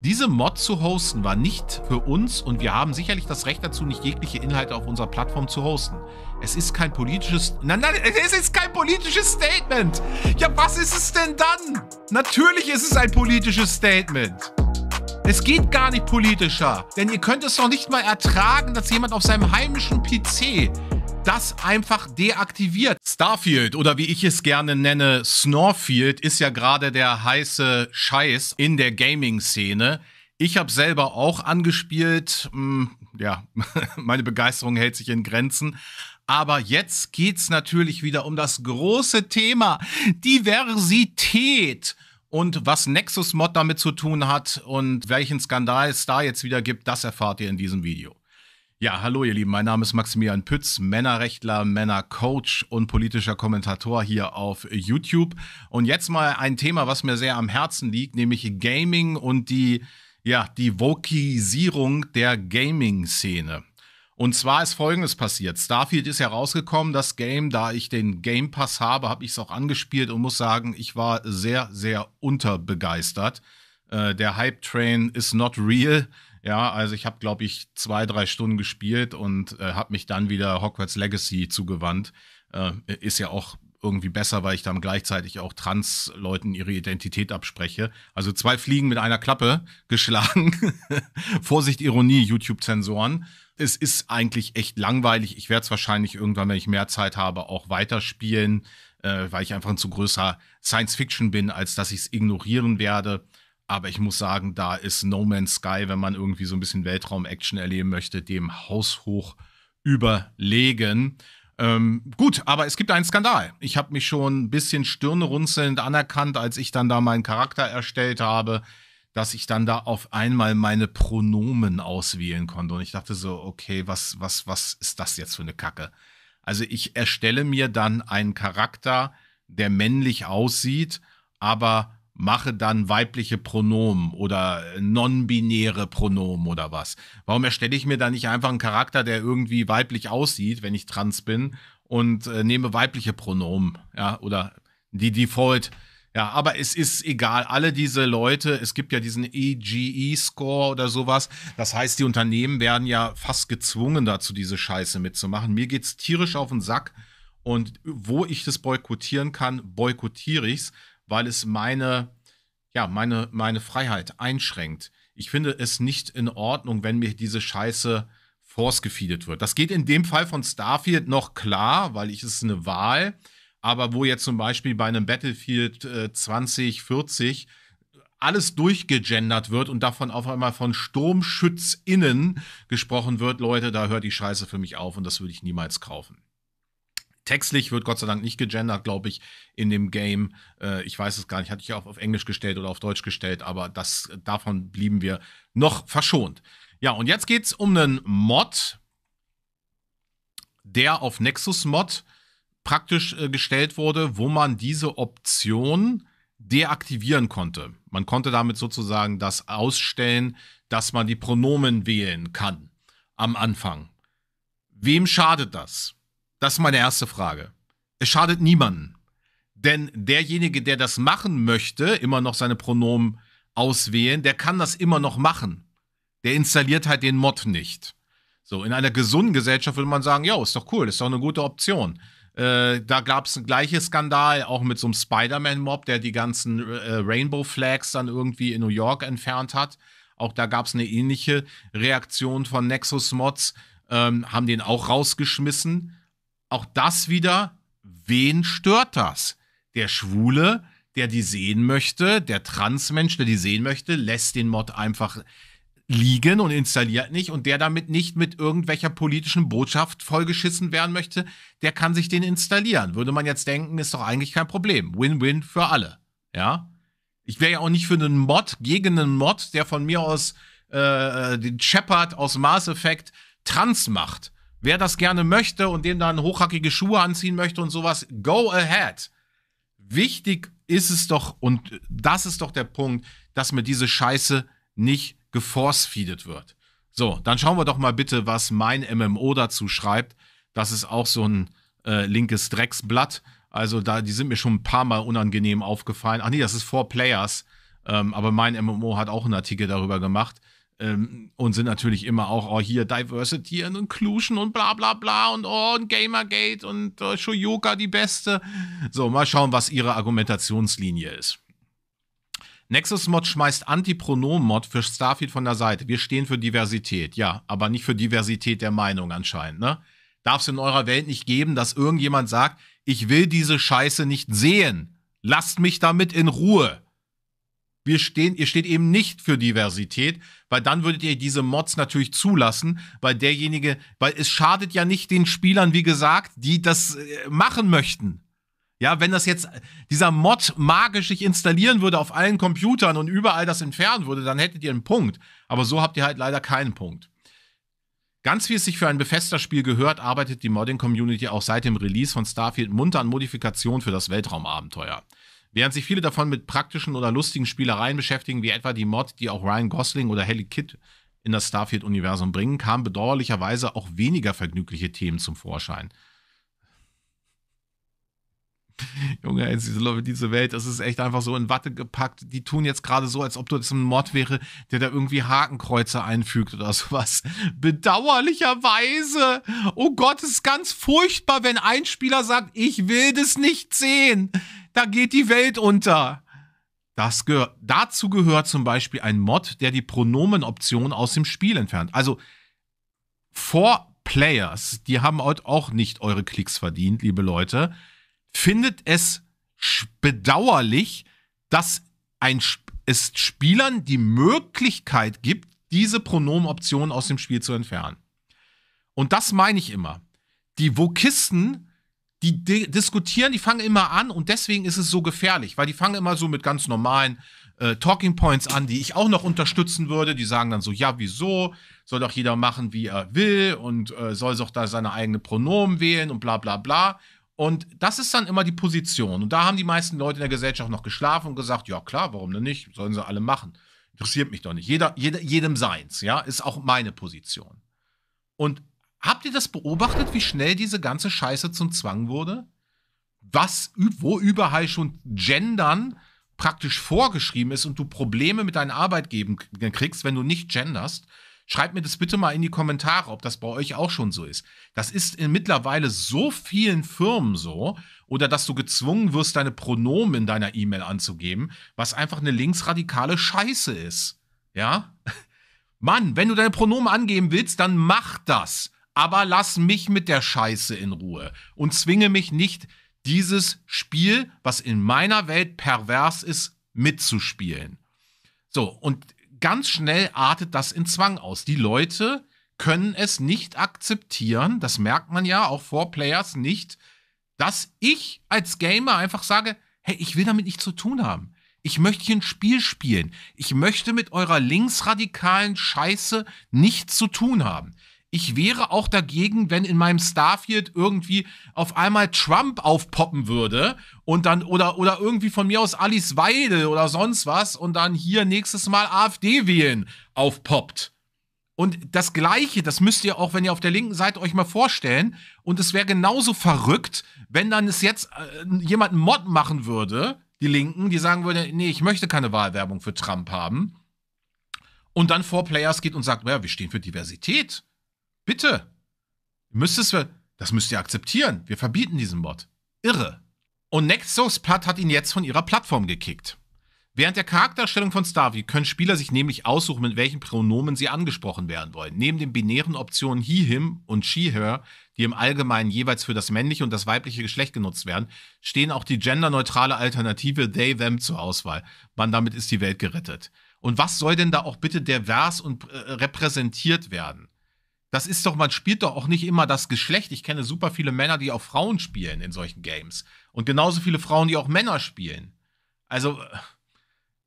Diese Mod zu hosten war nicht für uns und wir haben sicherlich das Recht dazu, nicht jegliche Inhalte auf unserer Plattform zu hosten. Es ist kein politisches. Nein, nein, es ist kein politisches Statement! Ja, was ist es denn dann? Natürlich ist es ein politisches Statement. Es geht gar nicht politischer, denn ihr könnt es doch nicht mal ertragen, dass jemand auf seinem heimischen PC das einfach deaktiviert. Starfield oder wie ich es gerne nenne, Snorfield ist ja gerade der heiße Scheiß in der Gaming-Szene. Ich habe selber auch angespielt. Hm, ja, meine Begeisterung hält sich in Grenzen. Aber jetzt geht es natürlich wieder um das große Thema Diversität und was Nexus Mod damit zu tun hat und welchen Skandal es da jetzt wieder gibt, das erfahrt ihr in diesem Video. Ja, hallo ihr Lieben, mein Name ist Maximilian Pütz, Männerrechtler, Männercoach und politischer Kommentator hier auf YouTube. Und jetzt mal ein Thema, was mir sehr am Herzen liegt, nämlich Gaming und die, ja, die Wokisierung der Gaming-Szene. Und zwar ist folgendes passiert. Starfield ist herausgekommen, das Game, da ich den Game Pass habe, habe ich es auch angespielt und muss sagen, ich war sehr, sehr unterbegeistert. Äh, der Hype Train ist not real ja, also ich habe, glaube ich, zwei, drei Stunden gespielt und äh, habe mich dann wieder Hogwarts Legacy zugewandt. Äh, ist ja auch irgendwie besser, weil ich dann gleichzeitig auch Trans-Leuten ihre Identität abspreche. Also zwei Fliegen mit einer Klappe geschlagen. Vorsicht, Ironie, YouTube-Zensoren. Es ist eigentlich echt langweilig. Ich werde es wahrscheinlich irgendwann, wenn ich mehr Zeit habe, auch weiterspielen, äh, weil ich einfach ein zu größer Science-Fiction bin, als dass ich es ignorieren werde. Aber ich muss sagen, da ist No Man's Sky, wenn man irgendwie so ein bisschen Weltraum-Action erleben möchte, dem haushoch überlegen. Ähm, gut, aber es gibt einen Skandal. Ich habe mich schon ein bisschen stirnrunzelnd anerkannt, als ich dann da meinen Charakter erstellt habe, dass ich dann da auf einmal meine Pronomen auswählen konnte. Und ich dachte so, okay, was, was, was ist das jetzt für eine Kacke? Also ich erstelle mir dann einen Charakter, der männlich aussieht, aber mache dann weibliche Pronomen oder äh, non-binäre Pronomen oder was. Warum erstelle ich mir da nicht einfach einen Charakter, der irgendwie weiblich aussieht, wenn ich trans bin und äh, nehme weibliche Pronomen, ja, oder die Default. Ja, aber es ist egal. Alle diese Leute, es gibt ja diesen EGE-Score oder sowas. Das heißt, die Unternehmen werden ja fast gezwungen dazu, diese Scheiße mitzumachen. Mir geht's tierisch auf den Sack. Und wo ich das boykottieren kann, boykottiere ich's, weil es meine, ja, meine, meine Freiheit einschränkt. Ich finde es nicht in Ordnung, wenn mir diese Scheiße force gefeedet wird. Das geht in dem Fall von Starfield noch klar, weil ich es eine Wahl, aber wo jetzt zum Beispiel bei einem Battlefield äh, 2040 alles durchgegendert wird und davon auf einmal von SturmschützInnen gesprochen wird, Leute, da hört die Scheiße für mich auf und das würde ich niemals kaufen. Textlich wird Gott sei Dank nicht gegendert, glaube ich, in dem Game. Äh, ich weiß es gar nicht, hatte ich auch auf Englisch gestellt oder auf Deutsch gestellt, aber das, davon blieben wir noch verschont. Ja, und jetzt geht es um einen Mod, der auf Nexus Mod praktisch äh, gestellt wurde, wo man diese Option deaktivieren konnte. Man konnte damit sozusagen das ausstellen, dass man die Pronomen wählen kann am Anfang. Wem schadet das? Das ist meine erste Frage. Es schadet niemanden. Denn derjenige, der das machen möchte, immer noch seine Pronomen auswählen, der kann das immer noch machen. Der installiert halt den Mod nicht. So, in einer gesunden Gesellschaft würde man sagen, ja, ist doch cool, ist doch eine gute Option. Äh, da gab es einen gleichen Skandal, auch mit so einem Spider-Man-Mob, der die ganzen äh, Rainbow Flags dann irgendwie in New York entfernt hat. Auch da gab es eine ähnliche Reaktion von Nexus Mods, ähm, haben den auch rausgeschmissen. Auch das wieder, wen stört das? Der Schwule, der die sehen möchte, der Transmensch, der die sehen möchte, lässt den Mod einfach liegen und installiert nicht und der damit nicht mit irgendwelcher politischen Botschaft vollgeschissen werden möchte, der kann sich den installieren. Würde man jetzt denken, ist doch eigentlich kein Problem. Win-win für alle. Ja? Ich wäre ja auch nicht für einen Mod, gegen einen Mod, der von mir aus äh, äh den Shepard aus Mass Effect trans macht. Wer das gerne möchte und dem dann hochhackige Schuhe anziehen möchte und sowas, go ahead. Wichtig ist es doch, und das ist doch der Punkt, dass mir diese Scheiße nicht geforcefeedet wird. So, dann schauen wir doch mal bitte, was mein MMO dazu schreibt. Das ist auch so ein äh, linkes Drecksblatt. Also, da, die sind mir schon ein paar Mal unangenehm aufgefallen. Ach nee, das ist Four Players. Ähm, aber mein MMO hat auch einen Artikel darüber gemacht. Ähm, und sind natürlich immer auch, oh, hier Diversity und Inclusion und bla bla bla und oh, und Gamergate und oh, Shoyoka die Beste. So, mal schauen, was ihre Argumentationslinie ist. Nexus-Mod schmeißt Antipronomen-Mod für Starfield von der Seite. Wir stehen für Diversität, ja, aber nicht für Diversität der Meinung anscheinend, ne? Darf es in eurer Welt nicht geben, dass irgendjemand sagt, ich will diese Scheiße nicht sehen. Lasst mich damit in Ruhe wir stehen, ihr steht eben nicht für Diversität, weil dann würdet ihr diese Mods natürlich zulassen, weil derjenige, weil es schadet ja nicht den Spielern, wie gesagt, die das äh, machen möchten. Ja, wenn das jetzt äh, dieser Mod magisch sich installieren würde auf allen Computern und überall das entfernen würde, dann hättet ihr einen Punkt. Aber so habt ihr halt leider keinen Punkt. Ganz wie es sich für ein Befester-Spiel gehört, arbeitet die Modding-Community auch seit dem Release von Starfield munter an Modifikationen für das Weltraumabenteuer. Während sich viele davon mit praktischen oder lustigen Spielereien beschäftigen, wie etwa die Mod, die auch Ryan Gosling oder Helly Kidd in das Starfield-Universum bringen, kamen bedauerlicherweise auch weniger vergnügliche Themen zum Vorschein. Junge, diese Welt, das ist echt einfach so in Watte gepackt. Die tun jetzt gerade so, als ob das ein Mod wäre, der da irgendwie Hakenkreuze einfügt oder sowas. Bedauerlicherweise. Oh Gott, es ist ganz furchtbar, wenn ein Spieler sagt, ich will das nicht sehen da geht die Welt unter. Gehör dazu gehört zum Beispiel ein Mod, der die Pronomenoption aus dem Spiel entfernt. Also vor Players, die haben heute auch nicht eure Klicks verdient, liebe Leute, findet es bedauerlich, dass ein, es Spielern die Möglichkeit gibt, diese Pronomenoption aus dem Spiel zu entfernen. Und das meine ich immer. Die Vokisten die di diskutieren, die fangen immer an und deswegen ist es so gefährlich, weil die fangen immer so mit ganz normalen äh, Talking Points an, die ich auch noch unterstützen würde. Die sagen dann so, ja, wieso? Soll doch jeder machen, wie er will und äh, soll doch da seine eigenen Pronomen wählen und bla bla bla. Und das ist dann immer die Position. Und da haben die meisten Leute in der Gesellschaft noch geschlafen und gesagt, ja klar, warum denn nicht? Sollen sie alle machen. Interessiert mich doch nicht. Jeder, jede, jedem seins, ja, ist auch meine Position. Und Habt ihr das beobachtet, wie schnell diese ganze Scheiße zum Zwang wurde? Was, wo überall schon Gendern praktisch vorgeschrieben ist und du Probleme mit deinen Arbeitgebern kriegst, wenn du nicht genderst, schreibt mir das bitte mal in die Kommentare, ob das bei euch auch schon so ist. Das ist in mittlerweile so vielen Firmen so, oder dass du gezwungen wirst, deine Pronomen in deiner E-Mail anzugeben, was einfach eine linksradikale Scheiße ist. Ja? Mann, wenn du deine Pronomen angeben willst, dann mach das aber lass mich mit der Scheiße in Ruhe und zwinge mich nicht, dieses Spiel, was in meiner Welt pervers ist, mitzuspielen. So, und ganz schnell artet das in Zwang aus. Die Leute können es nicht akzeptieren, das merkt man ja auch vor Players nicht, dass ich als Gamer einfach sage, hey, ich will damit nichts zu tun haben. Ich möchte hier ein Spiel spielen. Ich möchte mit eurer linksradikalen Scheiße nichts zu tun haben ich wäre auch dagegen, wenn in meinem Starfield irgendwie auf einmal Trump aufpoppen würde und dann oder oder irgendwie von mir aus Alice Weidel oder sonst was und dann hier nächstes Mal AfD wählen aufpoppt. Und das Gleiche, das müsst ihr auch, wenn ihr auf der linken Seite euch mal vorstellen. Und es wäre genauso verrückt, wenn dann es jetzt äh, jemand einen Mod machen würde, die Linken, die sagen würde, nee, ich möchte keine Wahlwerbung für Trump haben. Und dann vor Players geht und sagt, naja, wir stehen für Diversität. Bitte. Müsstest du, das müsst ihr akzeptieren. Wir verbieten diesen Mod. Irre. Und NextSourcePlat hat ihn jetzt von ihrer Plattform gekickt. Während der Charakterstellung von Starvi können Spieler sich nämlich aussuchen, mit welchen Pronomen sie angesprochen werden wollen. Neben den binären Optionen he, him und she, her, die im Allgemeinen jeweils für das männliche und das weibliche Geschlecht genutzt werden, stehen auch die genderneutrale Alternative they, them zur Auswahl. Man, damit ist die Welt gerettet. Und was soll denn da auch bitte divers und äh, repräsentiert werden? Das ist doch, man spielt doch auch nicht immer das Geschlecht. Ich kenne super viele Männer, die auch Frauen spielen in solchen Games. Und genauso viele Frauen, die auch Männer spielen. Also,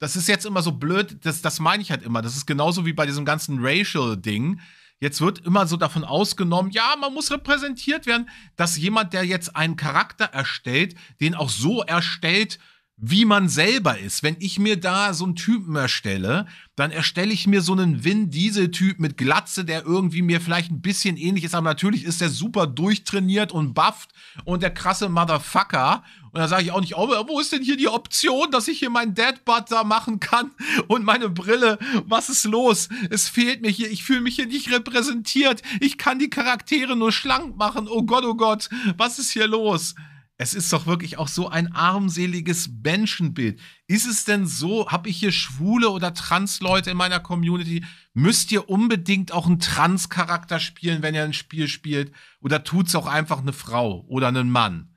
das ist jetzt immer so blöd, das, das meine ich halt immer. Das ist genauso wie bei diesem ganzen Racial-Ding. Jetzt wird immer so davon ausgenommen, ja, man muss repräsentiert werden, dass jemand, der jetzt einen Charakter erstellt, den auch so erstellt, wie man selber ist. Wenn ich mir da so einen Typen erstelle, dann erstelle ich mir so einen Vin Diesel Typ mit Glatze, der irgendwie mir vielleicht ein bisschen ähnlich ist, aber natürlich ist der super durchtrainiert und bufft und der krasse Motherfucker. Und da sage ich auch nicht, oh, wo ist denn hier die Option, dass ich hier meinen Deadbutt da machen kann und meine Brille? Was ist los? Es fehlt mir hier. Ich fühle mich hier nicht repräsentiert. Ich kann die Charaktere nur schlank machen. Oh Gott, oh Gott, was ist hier los? Es ist doch wirklich auch so ein armseliges Menschenbild. Ist es denn so, habe ich hier schwule oder trans Leute in meiner Community? Müsst ihr unbedingt auch einen Trans-Charakter spielen, wenn ihr ein Spiel spielt? Oder tut's auch einfach eine Frau oder einen Mann?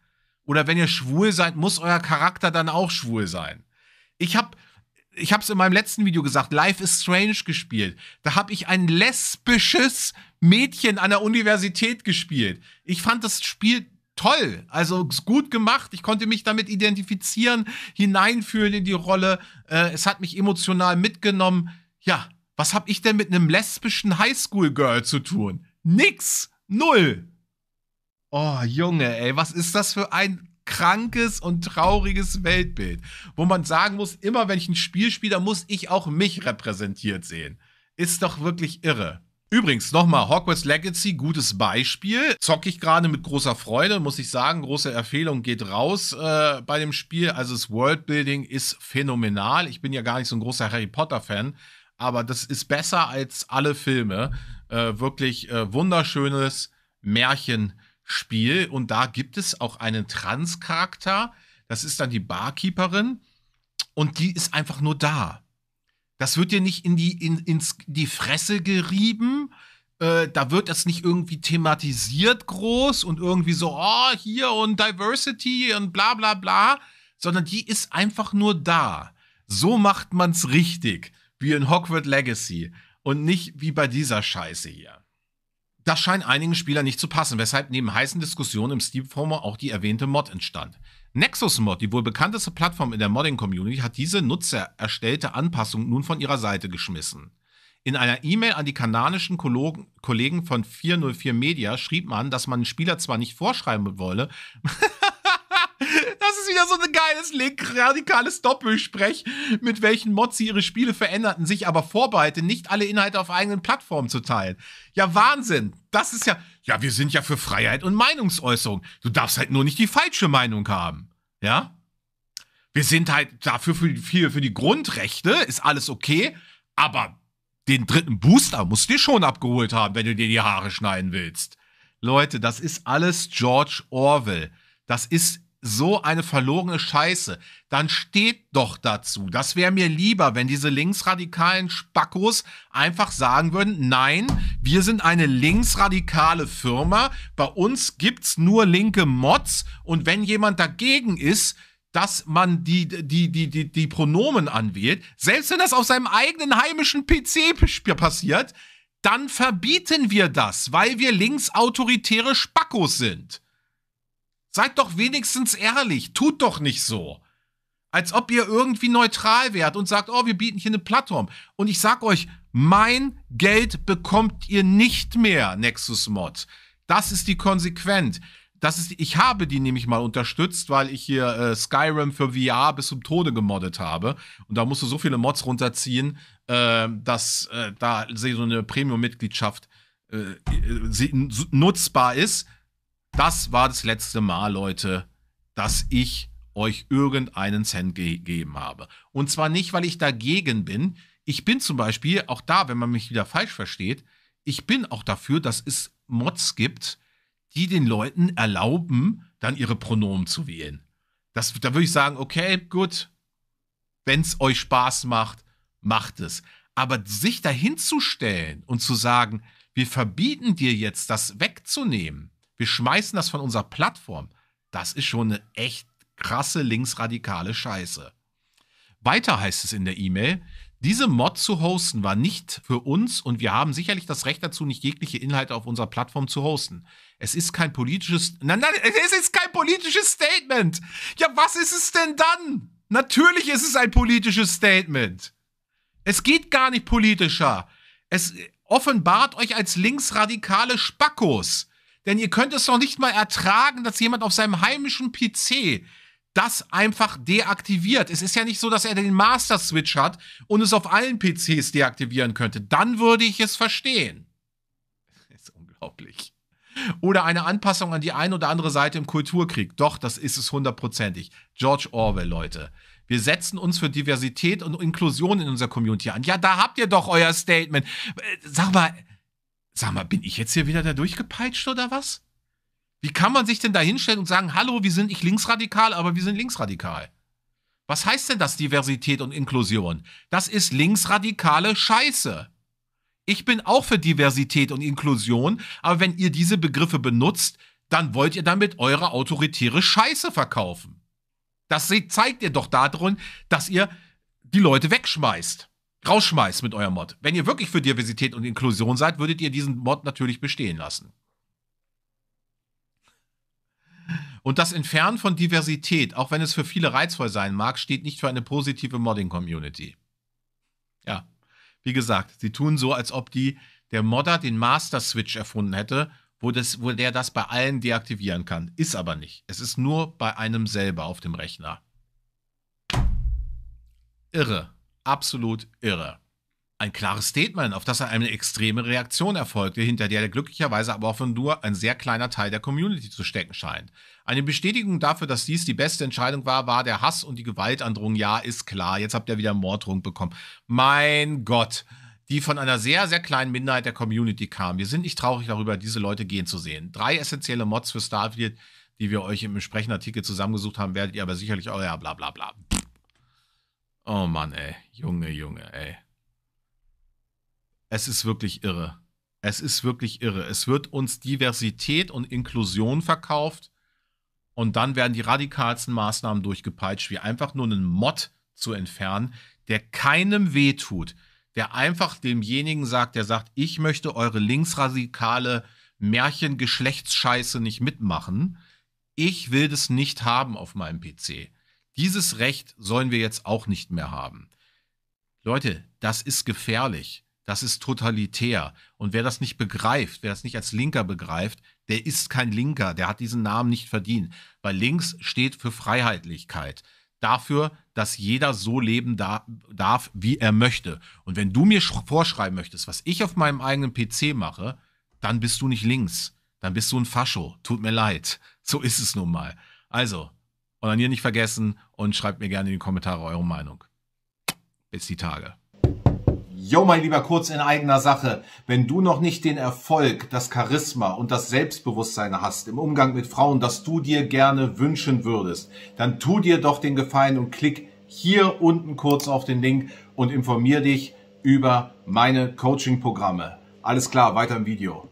Oder wenn ihr schwul seid, muss euer Charakter dann auch schwul sein? Ich habe ich habe in meinem letzten Video gesagt, Life is Strange gespielt. Da habe ich ein lesbisches Mädchen an der Universität gespielt. Ich fand das Spiel toll. Also gut gemacht. Ich konnte mich damit identifizieren, hineinfühlen in die Rolle. Äh, es hat mich emotional mitgenommen. Ja, was habe ich denn mit einem lesbischen Highschool-Girl zu tun? Nix. Null. Oh, Junge, ey, was ist das für ein krankes und trauriges Weltbild, wo man sagen muss, immer wenn ich ein Spiel spiele, muss ich auch mich repräsentiert sehen. Ist doch wirklich irre. Übrigens nochmal, Hogwarts Legacy, gutes Beispiel. Zocke ich gerade mit großer Freude, muss ich sagen. Große Erfehlung geht raus äh, bei dem Spiel. Also das Worldbuilding ist phänomenal. Ich bin ja gar nicht so ein großer Harry Potter-Fan, aber das ist besser als alle Filme. Äh, wirklich äh, wunderschönes Märchenspiel. Und da gibt es auch einen Trans-Charakter. Das ist dann die Barkeeperin. Und die ist einfach nur da das wird dir nicht in die, in, ins, die Fresse gerieben. Äh, da wird das nicht irgendwie thematisiert groß und irgendwie so, oh, hier und Diversity und bla bla bla, sondern die ist einfach nur da. So macht man es richtig, wie in Hogwarts Legacy und nicht wie bei dieser Scheiße hier. Das scheint einigen Spielern nicht zu passen, weshalb neben heißen Diskussionen im Steam-Forum auch die erwähnte Mod entstand. NexusMod, die wohl bekannteste Plattform in der Modding-Community, hat diese Nutzer erstellte Anpassung nun von ihrer Seite geschmissen. In einer E-Mail an die kanadischen Kollegen von 404 Media schrieb man, dass man Spieler zwar nicht vorschreiben wolle, das ist wieder so ein geiles radikales Doppelsprech, mit welchen Mods sie ihre Spiele veränderten, sich aber vorbehalten, nicht alle Inhalte auf eigenen Plattformen zu teilen. Ja, Wahnsinn. Das ist ja, ja, wir sind ja für Freiheit und Meinungsäußerung. Du darfst halt nur nicht die falsche Meinung haben. Ja? Wir sind halt dafür für, für, für die Grundrechte, ist alles okay, aber den dritten Booster musst du dir schon abgeholt haben, wenn du dir die Haare schneiden willst. Leute, das ist alles George Orwell. Das ist so eine verlorene Scheiße. Dann steht doch dazu. Das wäre mir lieber, wenn diese linksradikalen Spackos einfach sagen würden, nein, wir sind eine linksradikale Firma, bei uns gibt's nur linke Mods und wenn jemand dagegen ist, dass man die, die, die, die, die Pronomen anwählt, selbst wenn das auf seinem eigenen heimischen PC passiert, dann verbieten wir das, weil wir linksautoritäre Spackos sind. Seid doch wenigstens ehrlich. Tut doch nicht so. Als ob ihr irgendwie neutral wärt und sagt, oh, wir bieten hier eine Plattform. Und ich sag euch, mein Geld bekommt ihr nicht mehr, Nexus Mod. Das ist die Konsequenz. Das ist, ich habe die nämlich mal unterstützt, weil ich hier äh, Skyrim für VR bis zum Tode gemoddet habe. Und da musst du so viele Mods runterziehen, äh, dass äh, da so eine Premium-Mitgliedschaft äh, äh, nutzbar ist. Das war das letzte Mal, Leute, dass ich euch irgendeinen Cent gegeben habe. Und zwar nicht, weil ich dagegen bin. Ich bin zum Beispiel auch da, wenn man mich wieder falsch versteht, ich bin auch dafür, dass es Mods gibt, die den Leuten erlauben, dann ihre Pronomen zu wählen. Das, da würde ich sagen, okay, gut, wenn es euch Spaß macht, macht es. Aber sich dahin zu stellen und zu sagen, wir verbieten dir jetzt, das wegzunehmen, wir schmeißen das von unserer Plattform, das ist schon eine echt krasse linksradikale Scheiße. Weiter heißt es in der E-Mail, diese Mod zu hosten war nicht für uns und wir haben sicherlich das Recht dazu, nicht jegliche Inhalte auf unserer Plattform zu hosten. Es ist kein politisches, nein, nein, es ist kein politisches Statement. Ja, was ist es denn dann? Natürlich ist es ein politisches Statement. Es geht gar nicht politischer. Es offenbart euch als linksradikale Spackos. Denn ihr könnt es doch nicht mal ertragen, dass jemand auf seinem heimischen PC das einfach deaktiviert. Es ist ja nicht so, dass er den Master Switch hat und es auf allen PCs deaktivieren könnte. Dann würde ich es verstehen. ist unglaublich. Oder eine Anpassung an die ein oder andere Seite im Kulturkrieg. Doch, das ist es hundertprozentig. George Orwell, Leute. Wir setzen uns für Diversität und Inklusion in unserer Community an. Ja, da habt ihr doch euer Statement. Äh, sag mal, Sag mal, bin ich jetzt hier wieder da durchgepeitscht oder was? Wie kann man sich denn da hinstellen und sagen, hallo, wir sind nicht linksradikal, aber wir sind linksradikal? Was heißt denn das Diversität und Inklusion? Das ist linksradikale Scheiße. Ich bin auch für Diversität und Inklusion, aber wenn ihr diese Begriffe benutzt, dann wollt ihr damit eure autoritäre Scheiße verkaufen. Das zeigt ihr doch darin, dass ihr die Leute wegschmeißt rausschmeißt mit eurem Mod. Wenn ihr wirklich für Diversität und Inklusion seid, würdet ihr diesen Mod natürlich bestehen lassen. Und das Entfernen von Diversität, auch wenn es für viele reizvoll sein mag, steht nicht für eine positive Modding-Community. Ja, wie gesagt, sie tun so, als ob die, der Modder den Master-Switch erfunden hätte, wo, das, wo der das bei allen deaktivieren kann. Ist aber nicht. Es ist nur bei einem selber auf dem Rechner. Irre absolut irre. Ein klares Statement, auf das eine extreme Reaktion erfolgte, hinter der glücklicherweise aber auch nur ein sehr kleiner Teil der Community zu stecken scheint. Eine Bestätigung dafür, dass dies die beste Entscheidung war, war der Hass und die Gewaltandrohung. Ja, ist klar, jetzt habt ihr wieder Morddrohung bekommen. Mein Gott die von einer sehr, sehr kleinen Minderheit der Community kam. Wir sind nicht traurig darüber, diese Leute gehen zu sehen. Drei essentielle Mods für Starfield, die wir euch im entsprechenden Artikel zusammengesucht haben, werdet ihr aber sicherlich euer bla bla bla. Oh Mann, ey. Junge, Junge, ey. Es ist wirklich irre. Es ist wirklich irre. Es wird uns Diversität und Inklusion verkauft und dann werden die radikalsten Maßnahmen durchgepeitscht, wie einfach nur einen Mod zu entfernen, der keinem wehtut, der einfach demjenigen sagt, der sagt, ich möchte eure linksradikale Märchengeschlechtsscheiße nicht mitmachen. Ich will das nicht haben auf meinem PC. Dieses Recht sollen wir jetzt auch nicht mehr haben. Leute, das ist gefährlich. Das ist totalitär. Und wer das nicht begreift, wer das nicht als Linker begreift, der ist kein Linker. Der hat diesen Namen nicht verdient. Weil links steht für Freiheitlichkeit. Dafür, dass jeder so leben da darf, wie er möchte. Und wenn du mir vorschreiben möchtest, was ich auf meinem eigenen PC mache, dann bist du nicht links. Dann bist du ein Fascho. Tut mir leid. So ist es nun mal. Also, und Abonnieren nicht vergessen und schreibt mir gerne in die Kommentare eure Meinung. Bis die Tage. Jo, mein Lieber, kurz in eigener Sache. Wenn du noch nicht den Erfolg, das Charisma und das Selbstbewusstsein hast im Umgang mit Frauen, das du dir gerne wünschen würdest, dann tu dir doch den Gefallen und klick hier unten kurz auf den Link und informier dich über meine Coaching-Programme. Alles klar, weiter im Video.